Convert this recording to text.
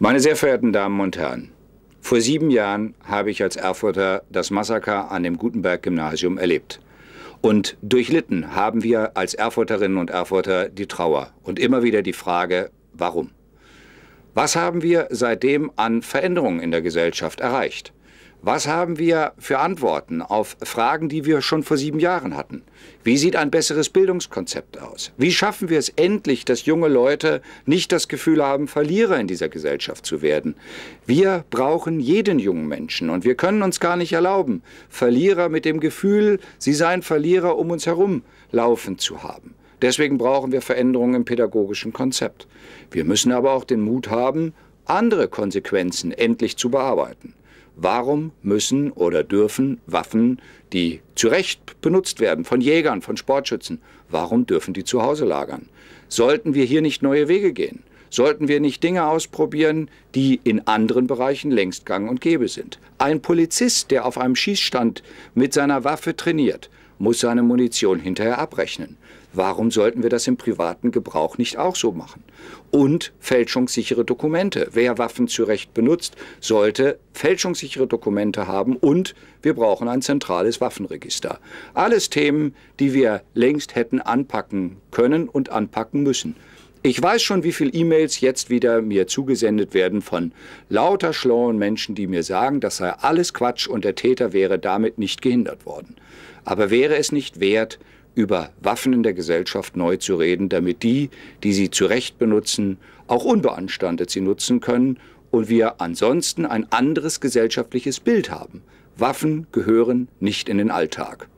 Meine sehr verehrten Damen und Herren, vor sieben Jahren habe ich als Erfurter das Massaker an dem Gutenberg-Gymnasium erlebt. Und durchlitten haben wir als Erfurterinnen und Erfurter die Trauer und immer wieder die Frage, warum? Was haben wir seitdem an Veränderungen in der Gesellschaft erreicht? Was haben wir für Antworten auf Fragen, die wir schon vor sieben Jahren hatten? Wie sieht ein besseres Bildungskonzept aus? Wie schaffen wir es endlich, dass junge Leute nicht das Gefühl haben, Verlierer in dieser Gesellschaft zu werden? Wir brauchen jeden jungen Menschen und wir können uns gar nicht erlauben, Verlierer mit dem Gefühl, sie seien Verlierer um uns herum laufen zu haben. Deswegen brauchen wir Veränderungen im pädagogischen Konzept. Wir müssen aber auch den Mut haben, andere Konsequenzen endlich zu bearbeiten. Warum müssen oder dürfen Waffen, die zu Recht benutzt werden von Jägern, von Sportschützen, warum dürfen die zu Hause lagern? Sollten wir hier nicht neue Wege gehen? Sollten wir nicht Dinge ausprobieren, die in anderen Bereichen längst gang und gäbe sind? Ein Polizist, der auf einem Schießstand mit seiner Waffe trainiert, muss seine Munition hinterher abrechnen. Warum sollten wir das im privaten Gebrauch nicht auch so machen? Und fälschungssichere Dokumente. Wer Waffen zu Recht benutzt, sollte fälschungssichere Dokumente haben und wir brauchen ein zentrales Waffenregister. Alles Themen, die wir längst hätten anpacken können und anpacken müssen. Ich weiß schon, wie viele E-Mails jetzt wieder mir zugesendet werden von lauter schlauen Menschen, die mir sagen, das sei alles Quatsch und der Täter wäre damit nicht gehindert worden. Aber wäre es nicht wert, über Waffen in der Gesellschaft neu zu reden, damit die, die sie zu Recht benutzen, auch unbeanstandet sie nutzen können und wir ansonsten ein anderes gesellschaftliches Bild haben. Waffen gehören nicht in den Alltag.